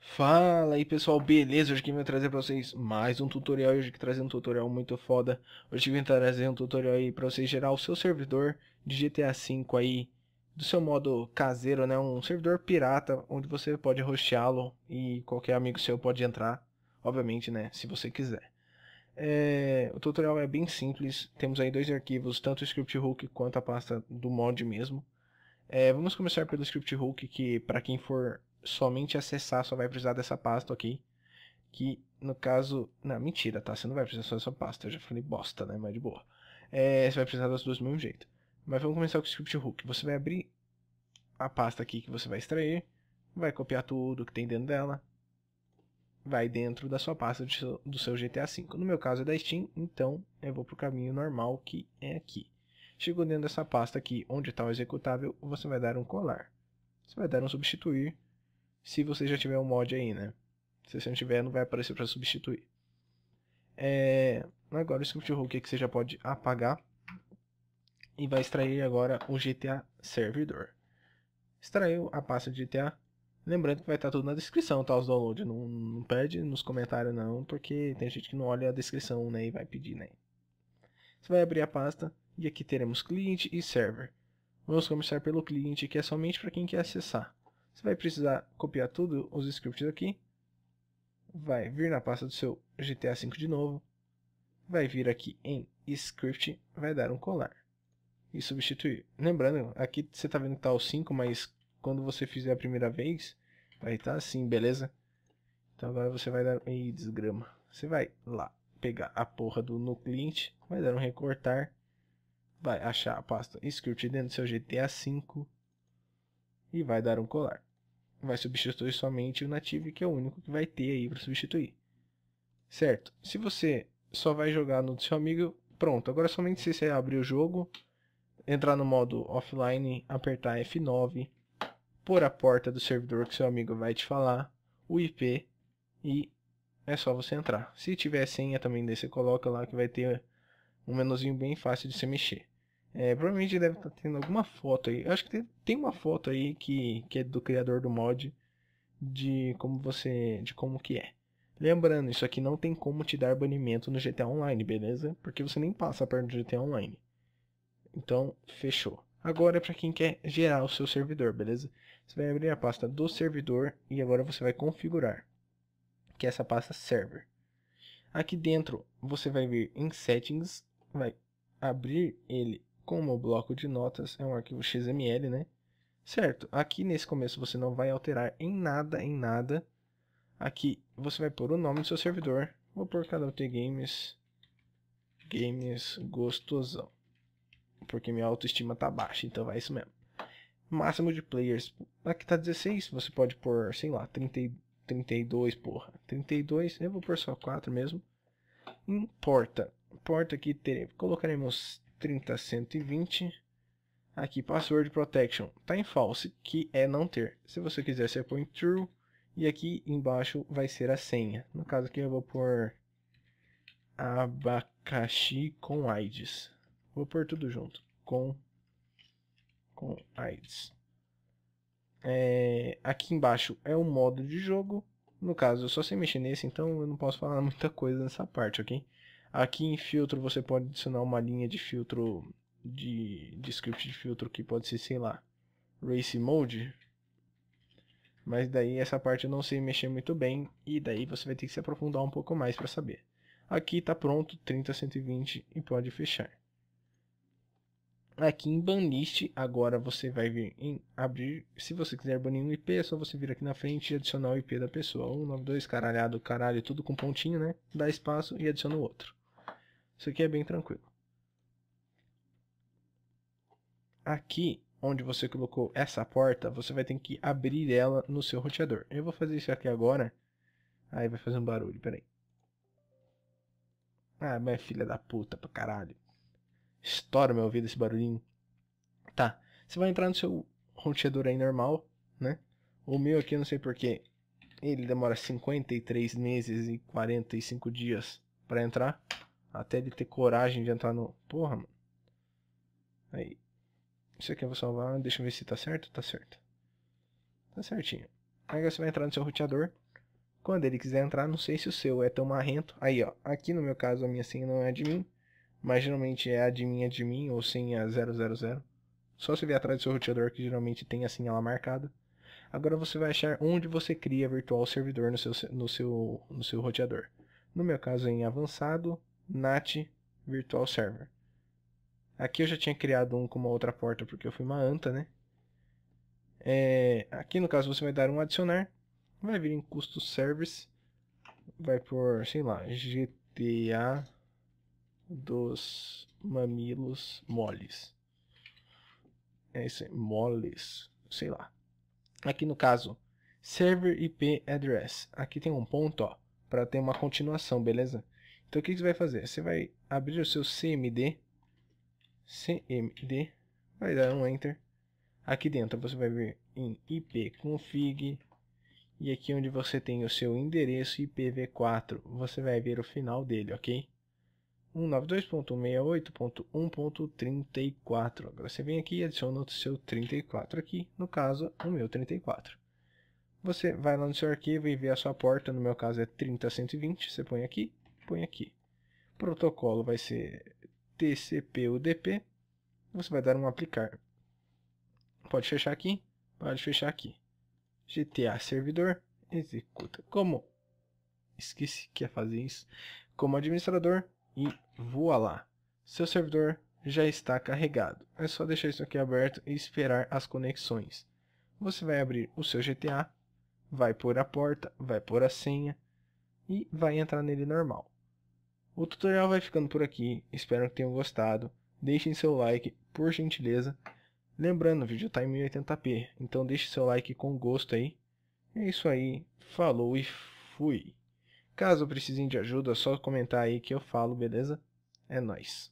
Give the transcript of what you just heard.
Fala aí pessoal, beleza? Hoje que vim trazer pra vocês mais um tutorial hoje que trazer um tutorial muito foda Hoje vim trazer um tutorial aí pra vocês gerar o seu servidor de GTA V aí do seu modo caseiro, né? Um servidor pirata, onde você pode rosteá-lo e qualquer amigo seu pode entrar, obviamente, né? Se você quiser. É, o tutorial é bem simples, temos aí dois arquivos, tanto o script hook quanto a pasta do mod mesmo. É, vamos começar pelo script hook, que para quem for somente acessar só vai precisar dessa pasta aqui. Que no caso. Não, mentira, tá? Você não vai precisar só dessa pasta, eu já falei bosta, né? Mas de boa. É, você vai precisar das duas do mesmo jeito. Mas vamos começar com o script hook. Você vai abrir a pasta aqui que você vai extrair, vai copiar tudo que tem dentro dela, vai dentro da sua pasta do seu, GTA V. No meu caso é da Steam, então eu vou para o caminho normal que é aqui. Chegou dentro dessa pasta aqui, onde está o executável, você vai dar um colar. Você vai dar um substituir, se você já tiver um mod aí, né? Se você não tiver, não vai aparecer para substituir. É... Agora o script hook que você já pode apagar. E vai extrair agora o GTA servidor. Extraiu a pasta de GTA, Lembrando que vai estar tá tudo na descrição, tá? Os downloads. Não, não pede nos comentários, não, porque tem gente que não olha a descrição, né? E vai pedir, né? Você vai abrir a pasta e aqui teremos cliente e server. Vamos começar pelo cliente, que é somente para quem quer acessar. Você vai precisar copiar tudo os scripts aqui. Vai vir na pasta do seu GTA V de novo. Vai vir aqui em script, vai dar um colar e substituir. Lembrando, aqui você está vendo que está o 5, mas quando você fizer a primeira vez, vai estar tá assim, beleza? Então agora você vai dar. Ih, desgrama. Você vai lá pegar a porra do no cliente, vai dar um recortar, vai achar a pasta script dentro do seu GTA V e vai dar um colar. Vai substituir somente o native, que é o único que vai ter aí para substituir. Certo? Se você só vai jogar no do seu amigo, pronto. Agora somente se você abrir o jogo, entrar no modo offline, apertar F9 por a porta do servidor que seu amigo vai te falar, o IP e é só você entrar. Se tiver senha também, você coloca lá que vai ter um menuzinho bem fácil de se mexer. É, provavelmente deve estar tá tendo alguma foto aí. Eu acho que tem uma foto aí que, que é do criador do mod de como você, de como que é. Lembrando, isso aqui não tem como te dar banimento no GTA Online, beleza? Porque você nem passa perto do GTA Online. Então, fechou. Agora é para quem quer gerar o seu servidor, beleza? Você vai abrir a pasta do servidor e agora você vai configurar, que é essa pasta server. Aqui dentro você vai vir em settings, vai abrir ele como bloco de notas, é um arquivo XML, né? Certo, aqui nesse começo você não vai alterar em nada, em nada. Aqui você vai pôr o nome do seu servidor, vou pôr KWT Games, Games Gostosão porque minha autoestima tá baixa, então vai é isso mesmo. Máximo de players, aqui tá 16, você pode pôr, sei lá, 30, 32, porra. 32, eu vou pôr só 4 mesmo. Importa. Importa aqui, ter, colocaremos 30, 120. Aqui, password protection, tá em false, que é não ter. Se você quiser, você põe true. E aqui embaixo vai ser a senha. No caso aqui eu vou pôr abacaxi com AIDS. Vou pôr tudo junto. Com, com AIDS. É, aqui embaixo é o modo de jogo. No caso, eu só sei mexer nesse, então eu não posso falar muita coisa nessa parte, ok? Aqui em filtro você pode adicionar uma linha de filtro, de, de script de filtro que pode ser, sei lá, Race Mode. Mas daí essa parte eu não sei mexer muito bem, e daí você vai ter que se aprofundar um pouco mais para saber. Aqui está pronto, 30, 120 e pode fechar. Aqui em Banlist, agora você vai vir em abrir. Se você quiser banir um IP, é só você vir aqui na frente e adicionar o IP da pessoa. 192, caralhado, caralho, tudo com pontinho, né? Dá espaço e adiciona o outro. Isso aqui é bem tranquilo. Aqui, onde você colocou essa porta, você vai ter que abrir ela no seu roteador. Eu vou fazer isso aqui agora. Aí vai fazer um barulho, peraí. Ah, mas filha da puta pra caralho estoura meu ouvido esse barulhinho. Tá. Você vai entrar no seu roteador aí normal, né? O meu aqui, eu não sei porquê, ele demora 53 meses e 45 dias para entrar. Até ele ter coragem de entrar no... Porra, mano. Aí. Isso aqui eu vou salvar. Deixa eu ver se tá certo. Tá certo. Tá certinho. Agora você vai entrar no seu roteador. Quando ele quiser entrar, não sei se o seu é tão marrento. Aí, ó. Aqui no meu caso, a minha senha não é de mim mas geralmente é admin admin ou senha 000. Só se vier atrás do seu roteador que geralmente tem a senha lá marcada. Agora você vai achar onde você cria virtual servidor no seu, no seu, no seu roteador. No meu caso é em avançado, NAT virtual server. Aqui eu já tinha criado um com uma outra porta porque eu fui uma anta, né? É, aqui no caso você vai dar um adicionar, vai vir em custo service, vai por, sei lá, GTA dos mamilos moles. É isso aí, moles, sei lá. Aqui no caso, server IP address. Aqui tem um ponto, ó, para ter uma continuação, beleza? Então o que, você vai fazer? Você vai abrir o seu CMD, CMD, vai dar um enter. Aqui dentro você vai ver em ipconfig e aqui onde você tem o seu endereço IPv4, você vai ver o final dele, ok? 192.168.1.34. Agora você vem aqui e adiciona o seu 34 aqui, no caso, o meu 34. Você vai lá no seu arquivo e vê a sua porta, no meu caso é 30120, você põe aqui, põe aqui. Protocolo vai ser TCP/UDP. Você vai dar um aplicar. Pode fechar aqui, pode fechar aqui. GTA servidor, executa. Como esqueci que ia fazer isso. Como administrador, e voa lá. Seu servidor já está carregado. É só deixar isso aqui aberto e esperar as conexões. Você vai abrir o seu GTA, vai pôr a porta, vai pôr a senha e vai entrar nele normal. O tutorial vai ficando por aqui, espero que tenham gostado. Deixem seu like, por gentileza. Lembrando, o vídeo está em 1080p, então deixe seu like com gosto aí. É isso aí, falou e fui! Caso precisem de ajuda, é só comentar aí que eu falo, beleza? É nóis.